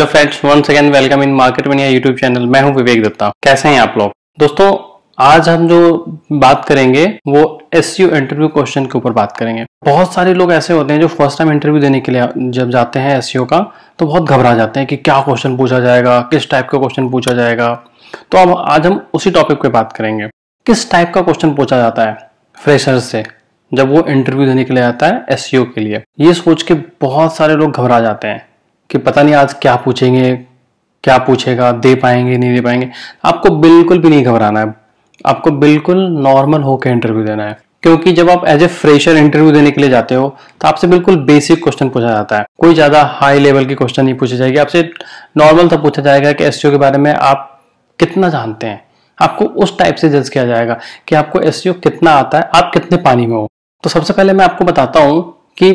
hello friends one second welcome in market media YouTube channel मैं हूं विवेक दत्ता कैसे हैं आप लोग दोस्तों आज हम जो बात करेंगे वो एस इंटरव्यू क्वेश्चन के ऊपर बात करेंगे बहुत सारे लोग ऐसे होते हैं जो फर्स्ट टाइम इंटरव्यू देने के लिए जब जाते हैं एस का तो बहुत घबरा जाते हैं कि क्या क्वेश्चन पूछा जाएगा किस टाइप का क्वेश्चन पूछा जाएगा तो अब आज हम उसी टॉपिक पे बात करेंगे किस टाइप का क्वेश्चन पूछा जाता है फ्रेशर से जब वो इंटरव्यू देने के लिए आता है एस के लिए ये सोच के बहुत सारे लोग घबरा जाते हैं कि पता नहीं आज क्या पूछेंगे क्या पूछेगा दे पाएंगे नहीं दे पाएंगे आपको बिल्कुल भी नहीं घबराना है आपको बिल्कुल नॉर्मल होकर इंटरव्यू देना है क्योंकि जब आप एज ए फ्रेशर इंटरव्यू देने के लिए जाते हो तो आपसे बिल्कुल बेसिक क्वेश्चन पूछा जाता है कोई ज़्यादा हाई लेवल के क्वेश्चन नहीं पूछे जाएगी आपसे नॉर्मल तो पूछा जाएगा कि एस e के बारे में आप कितना जानते हैं आपको उस टाइप से जज किया जाएगा कि आपको एस e कितना आता है आप कितने पानी में हो तो सबसे पहले मैं आपको बताता हूँ कि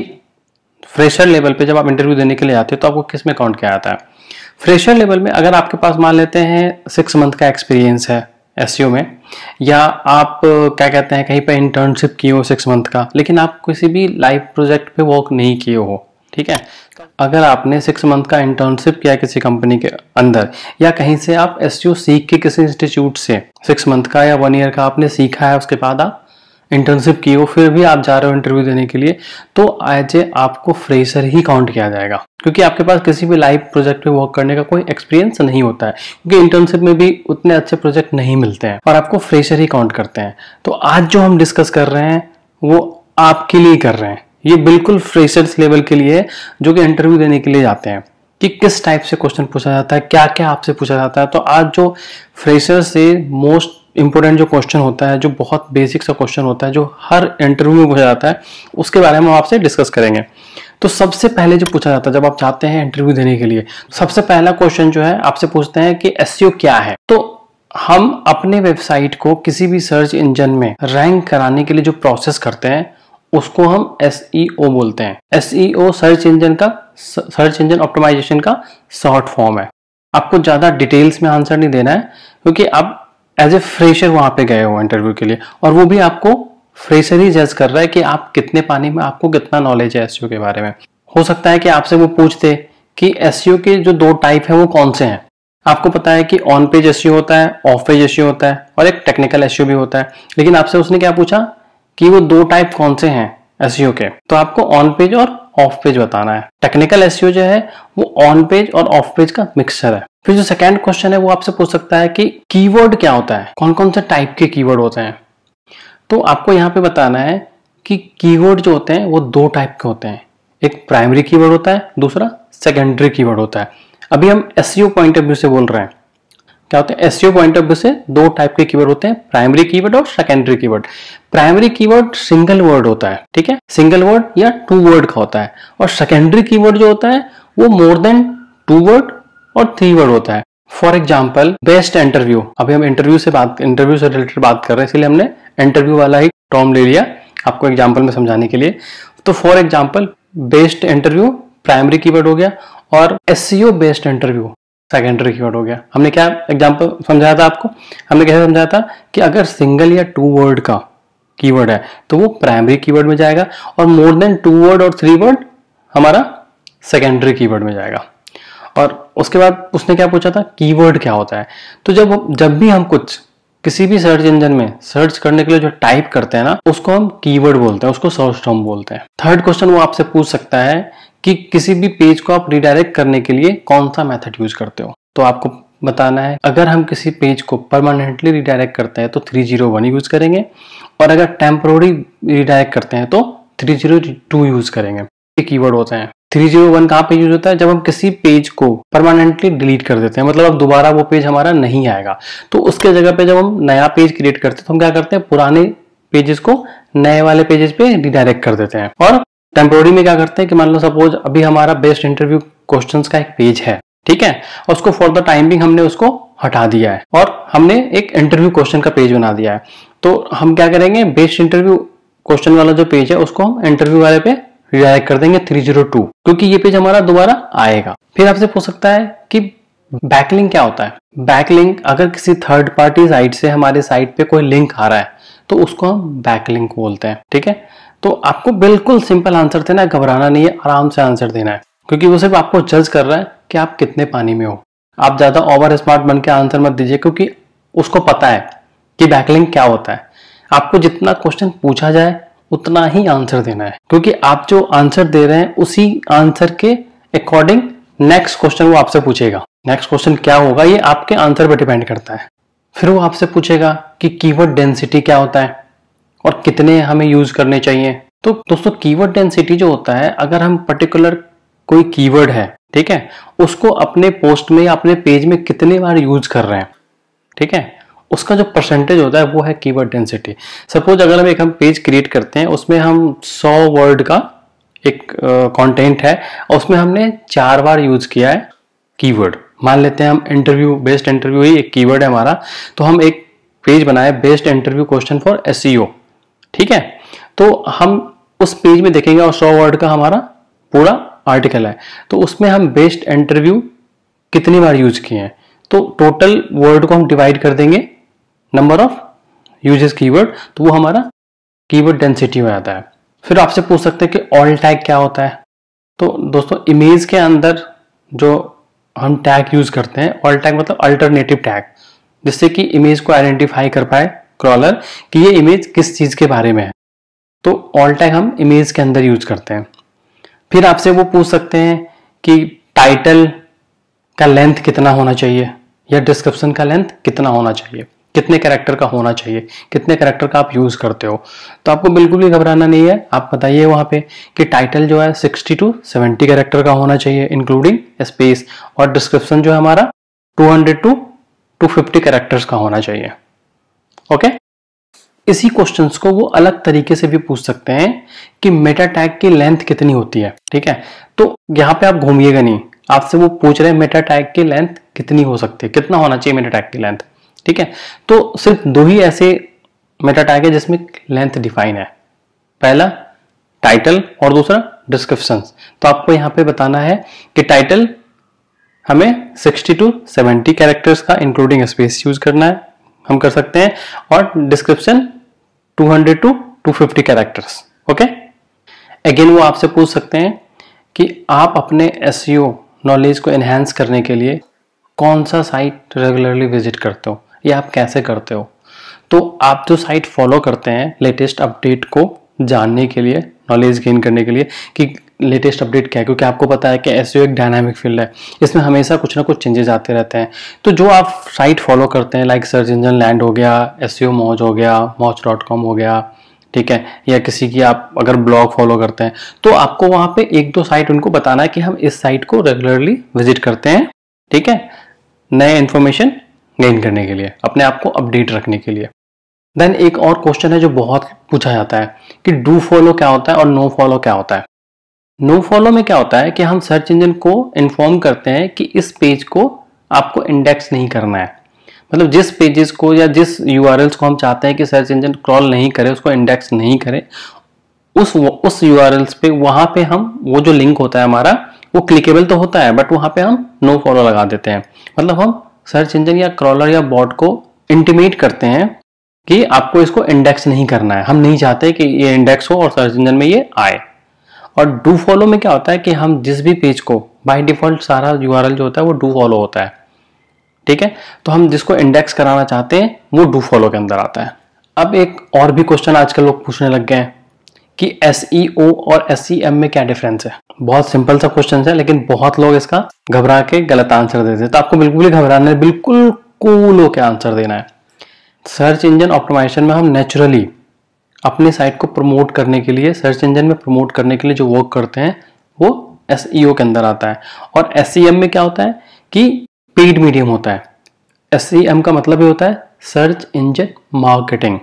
फ्रेशर लेवल पे जब आप इंटरव्यू देने के लिए आते हो तो आपको किस में काउंट किया जाता है फ्रेशर लेवल में अगर आपके पास मान लेते हैं सिक्स मंथ का एक्सपीरियंस है एस में या आप क्या कहते हैं कहीं पर इंटर्नशिप किए हो सिक्स मंथ का लेकिन आप किसी भी लाइव प्रोजेक्ट पे वर्क नहीं किए हो ठीक है अगर आपने सिक्स मंथ का इंटर्नशिप किया किसी कंपनी के अंदर या कहीं से आप एस सीख के किसी इंस्टीट्यूट से सिक्स मंथ का या वन ईयर का आपने सीखा है उसके बाद आप इंटर्नशिप की हो फिर भी आप जा रहे हो इंटरव्यू देने के लिए तो एज ए आपको फ्रेशर ही काउंट किया जाएगा क्योंकि आपके पास किसी भी लाइव प्रोजेक्ट में वर्क करने का कोई एक्सपीरियंस नहीं होता है क्योंकि इंटर्नशिप में भी उतने अच्छे प्रोजेक्ट नहीं मिलते हैं और आपको फ्रेशर ही काउंट करते हैं तो आज जो हम डिस्कस कर रहे हैं वो आपके लिए कर रहे हैं ये बिल्कुल फ्रेशर्स लेवल के लिए है जो कि इंटरव्यू देने के लिए जाते हैं कि किस टाइप से क्वेश्चन पूछा जाता है क्या क्या आपसे पूछा जाता है तो आज जो फ्रेशर से मोस्ट इंपॉर्टेंट जो क्वेश्चन होता है जो बहुत बेसिक सा क्वेश्चन होता है जो हर इंटरव्यू में पूछा जाता है उसके बारे में हम आपसे डिस्कस करेंगे तो सबसे पहले जो पूछा जाता है जब आप जाते हैं इंटरव्यू देने के लिए तो सबसे पहला क्वेश्चन जो है आपसे पूछते हैं कि एस e क्या है तो हम अपने वेबसाइट को किसी भी सर्च इंजन में रैंक कराने के लिए जो प्रोसेस करते हैं उसको हम एस e बोलते हैं एस सर्च इंजन का सर्च इंजन ऑप्टिमाइजेशन का शॉर्ट फॉर्म है आपको ज़्यादा डिटेल्स में आंसर नहीं देना है क्योंकि आप एज ए फ्रेशर वहां पे गए हो इंटरव्यू के लिए और वो भी आपको फ्रेशर ही जज कर रहा है कि आप कितने पानी में आपको कितना नॉलेज है एस के बारे में हो सकता है कि आपसे वो पूछते कि एस के जो दो टाइप है वो कौन से हैं आपको पता है कि ऑन पेज एस होता है ऑफ पेज एस होता है और एक टेक्निकल एस भी होता है लेकिन आपसे उसने क्या पूछा कि वो दो टाइप कौन से हैं एस के तो आपको ऑन पेज और ऑफ पेज बताना है टेक्निकल एस जो है वो ऑन पेज और ऑफ पेज का मिक्सचर है फिर जो सेकेंड क्वेश्चन है वो आपसे पूछ सकता है कि कीवर्ड क्या होता है कौन कौन से टाइप के कीवर्ड होते हैं तो आपको यहाँ पे बताना है कि कीवर्ड जो होते हैं वो दो टाइप के होते हैं एक प्राइमरी कीवर्ड होता है दूसरा सेकेंडरी कीवर्ड होता है अभी हम एस पॉइंट ऑफ व्यू से बोल रहे हैं क्या होता है एस पॉइंट ऑफ व्यू से दो टाइप के कीवर्ड होते हैं प्राइमरी कीवर्ड और secondary keyword primary keyword single word होता है ठीक है सिंगल वर्ड या टू वर्ड का होता है और सेकेंडरी कीवर्ड जो होता है वो मोर देन टू वर्ड और थ्री वर्ड होता है फॉर एग्जाम्पल बेस्ट इंटरव्यू अभी हम इंटरव्यू से बात इंटरव्यू से रिलेटेड बात कर रहे हैं इसलिए हमने इंटरव्यू वाला ही टर्म ले लिया आपको एग्जाम्पल में समझाने के लिए तो for example best interview primary keyword हो गया और S based interview secondary keyword हो गया हमने क्या एग्जाम्पल समझाया था आपको हमने कैसे समझाया था कि अगर सिंगल या टू वर्ड का कीवर्ड है तो वो प्राइमरी कीवर्ड में जाएगा और मोर देन टू वर्ड और थ्री वर्ड हमारा सेकेंडरी कीवर्ड में जाएगा और उसके बाद उसने क्या पूछा था कीवर्ड क्या होता है तो जब जब भी हम कुछ किसी भी सर्च इंजन में सर्च करने के लिए जो टाइप करते हैं ना उसको हम कीवर्ड बोलते हैं उसको सर्च टर्म बोलते हैं थर्ड क्वेश्चन वो आपसे पूछ सकता है कि किसी भी पेज को आप रिडायरेक्ट करने के लिए कौन सा मेथड यूज करते हो तो आपको बताना है अगर हम किसी पेज को परमानेंटली रिडायरेक्ट करते हैं तो थ्री जीरो वन यूज करेंगे और अगर टेम्प्रोरी रिडायरेक्ट करते हैं तो थ्री जीरो टू यूज करेंगे ये कीवर्ड होते हैं थ्री जीरो वन कहाँ पे यूज होता है जब हम किसी पेज को परमानेंटली डिलीट कर देते हैं मतलब अब दोबारा वो पेज हमारा नहीं आएगा तो उसके जगह पे जब हम नया पेज क्रिएट करते हैं तो हम क्या करते हैं पुराने पेजेस को नए वाले पेजेस पे रिडायरेक्ट कर देते हैं और टेम्पोरी में क्या करते हैं कि मान लो सपोज अभी हमारा बेस्ट इंटरव्यू क्वेश्चन का एक पेज है ठीक है उसको फॉर द टाइमिंग हमने उसको हटा दिया है और हमने एक इंटरव्यू क्वेश्चन का पेज बना दिया है तो हम क्या करेंगे बेस्ट इंटरव्यू क्वेश्चन वाला जो पेज है उसको हम इंटरव्यू वाले पे रिडायरेक्ट कर देंगे 302 क्योंकि ये पेज हमारा दोबारा आएगा फिर आपसे पूछ सकता है कि बैकलिंक क्या होता है बैकलिंक अगर किसी थर्ड पार्टी साइट से हमारे साइट पे कोई लिंक आ रहा है तो उसको हम बैकलिंक बोलते हैं ठीक है तो आपको बिल्कुल सिंपल आंसर देना है घबराना नहीं है आराम से आंसर देना है क्योंकि वो सिर्फ आपको जज कर रहा है कि आप कितने पानी में हो आप ज़्यादा ओवर स्मार्ट बन के आंसर मत दीजिए क्योंकि उसको पता है कि बैकलिंग क्या होता है आपको जितना क्वेश्चन पूछा जाए उतना ही आंसर देना है क्योंकि आप जो आंसर दे रहे हैं उसी आंसर के अकॉर्डिंग नेक्स्ट क्वेश्चन वो आपसे पूछेगा नेक्स्ट क्वेश्चन क्या होगा ये आपके आंसर पर डिपेंड करता है फिर वो आपसे पूछेगा कि कीवर्ड डेंसिटी क्या होता है और कितने हमें यूज करने चाहिए तो दोस्तों कीवर्ड डेंसिटी जो होता है अगर हम पर्टिकुलर कोई कीवर्ड है ठीक है उसको अपने पोस्ट में या अपने पेज में कितने बार यूज कर रहे हैं ठीक है उसका जो परसेंटेज होता है वो है कीवर्ड डेंसिटी सपोज अगर हम एक हम पेज क्रिएट करते हैं उसमें हम 100 वर्ड का एक कंटेंट है और उसमें हमने चार बार यूज किया है कीवर्ड मान लेते हैं हम इंटरव्यू बेस्ट इंटरव्यू ही एक कीवर्ड है हमारा तो हम एक पेज बनाए best interview question for S ठीक है तो हम उस पेज में देखेंगे और सौ वर्ड का हमारा पूरा आर्टिकल है तो उसमें हम बेस्ट इंटरव्यू कितनी बार यूज किए हैं तो टोटल वर्ड को हम डिवाइड कर देंगे नंबर ऑफ यूजेस कीवर्ड तो वो हमारा कीवर्ड डेंसिटी में आता है फिर आपसे पूछ सकते हैं कि ऑल टैग क्या होता है तो दोस्तों इमेज के अंदर जो हम टैग यूज करते हैं ऑल टैग मतलब अल्टरनेटिव टैग जिससे कि इमेज को आइडेंटिफाई कर पाए क्रॉलर कि ये इमेज किस चीज़ के बारे में है तो ऑल टैग हम इमेज के अंदर यूज करते हैं फिर आपसे वो पूछ सकते हैं कि टाइटल का लेंथ कितना होना चाहिए या डिस्क्रिप्शन का लेंथ कितना होना चाहिए कितने कैरेक्टर का होना चाहिए कितने कैरेक्टर का आप यूज़ करते हो तो आपको बिल्कुल भी घबराना नहीं है आप बताइए वहाँ पे कि टाइटल जो है 60 टू 70 कैरेक्टर का होना चाहिए इंक्लूडिंग स्पेस और डिस्क्रिप्शन जो है हमारा 200 टू 250 कैरेक्टर्स का होना चाहिए ओके इसी क्वेश्चन को वो अलग तरीके से भी पूछ सकते हैं कि मेटा टैग की लेंथ कितनी होती है ठीक है तो यहाँ पे आप घूमिएगा नहीं आपसे वो पूछ रहे हैं मेटा टैग की लेंथ कितनी हो सकती है कितना होना चाहिए मेटा टैग की लेंथ ठीक है तो सिर्फ दो ही ऐसे मेटा टैग है जिसमें लेंथ डिफाइन है पहला टाइटल और दूसरा डिस्क्रिप्शन तो आपको यहां पे बताना है कि टाइटल हमें 60 टू 70 कैरेक्टर्स का इंक्लूडिंग स्पेस यूज करना है हम कर सकते हैं और description 200 to 250 characters okay again वो आपसे पूछ सकते हैं कि आप अपने एस नॉलेज e को एनहेंस करने के लिए कौन सा साइट रेगुलरली विजिट करते हो ये आप कैसे करते हो तो आप जो साइट फॉलो करते हैं लेटेस्ट अपडेट को जानने के लिए नॉलेज गेन करने के लिए कि लेटेस्ट अपडेट क्या है क्योंकि आपको पता है कि एस e एक डायनामिक फील्ड है इसमें हमेशा कुछ ना कुछ चेंजेस आते रहते हैं तो जो आप साइट फॉलो करते हैं लाइक सर्च इंजन लैंड हो गया एस e मौज हो गया मौज डॉट कॉम हो गया ठीक है या किसी की आप अगर ब्लॉग फॉलो करते हैं तो आपको वहाँ पे एक दो साइट उनको बताना है कि हम इस साइट को रेगुलरली विजिट करते हैं ठीक है नए इन्फॉर्मेशन गेन करने के लिए अपने आप को अपडेट रखने के लिए देन एक और क्वेश्चन है जो बहुत पूछा जाता है कि डू फॉलो क्या होता है और नो no फॉलो क्या होता है नो no फॉलो में क्या होता है कि हम सर्च इंजन को इन्फॉर्म करते हैं कि इस पेज को आपको इंडेक्स नहीं करना है मतलब जिस पेजेस को या जिस यू को हम चाहते हैं कि सर्च इंजन क्रॉल नहीं करे उसको इंडेक्स नहीं करे उस उस यू पे वहाँ पे हम वो जो लिंक होता है हमारा वो क्लिकेबल तो होता है बट वहाँ पे हम नो no फॉलो लगा देते हैं मतलब हम सर्च इंजन या क्रॉलर या बॉट को इंटीमेट करते हैं कि आपको इसको इंडेक्स नहीं करना है हम नहीं चाहते कि ये इंडेक्स हो और सर्च इंजन में ये आए और डू फॉलो में क्या होता है कि हम जिस भी पेज को बाय डिफॉल्ट सारा यू जो होता है वो डू फॉलो होता है ठीक है तो हम जिसको इंडेक्स कराना चाहते हैं वो डू फॉलो के अंदर आता है अब एक और भी क्वेश्चन आजकल लोग पूछने लग गए हैं कि एस e और एस e में क्या डिफरेंस है बहुत सिंपल सा क्वेश्चन है लेकिन बहुत लोग इसका घबरा के गलत आंसर देते हैं तो आपको बिल्कुल ही घबराने बिल्कुल कूल होकर आंसर देना है सर्च इंजन ऑप्टिमाइजेशन में हम नेचुरली अपने साइट को प्रमोट करने के लिए सर्च इंजन में प्रमोट करने के लिए जो वर्क करते हैं वो एस e के अंदर आता है और एस में क्या होता है कि पेड मीडियम होता है एस का मतलब ये होता है सर्च इंजन मार्केटिंग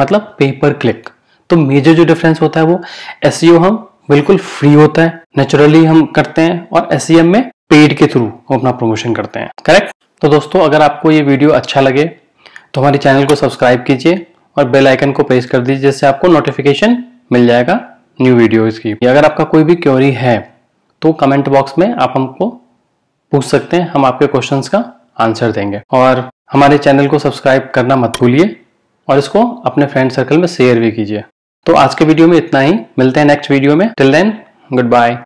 मतलब पेपर क्लिक तो मेजर जो डिफरेंस होता है वो एस e हम बिल्कुल फ्री होता है नेचुरली हम करते हैं और एस e में पेड के थ्रू हम अपना प्रमोशन करते हैं करेक्ट तो दोस्तों अगर आपको ये वीडियो अच्छा लगे तो हमारे चैनल को सब्सक्राइब कीजिए और बेल आइकन को प्रेस कर दीजिए जिससे आपको नोटिफिकेशन मिल जाएगा न्यू वीडियोज़ की अगर आपका कोई भी क्योरी है तो कमेंट बॉक्स में आप हमको पूछ सकते हैं हम आपके क्वेश्चन का आंसर देंगे और हमारे चैनल को सब्सक्राइब करना मत भूलिए और इसको अपने फ्रेंड सर्कल में शेयर भी कीजिए तो आज के वीडियो में इतना ही मिलते हैं नेक्स्ट वीडियो में टिल देन गुड बाय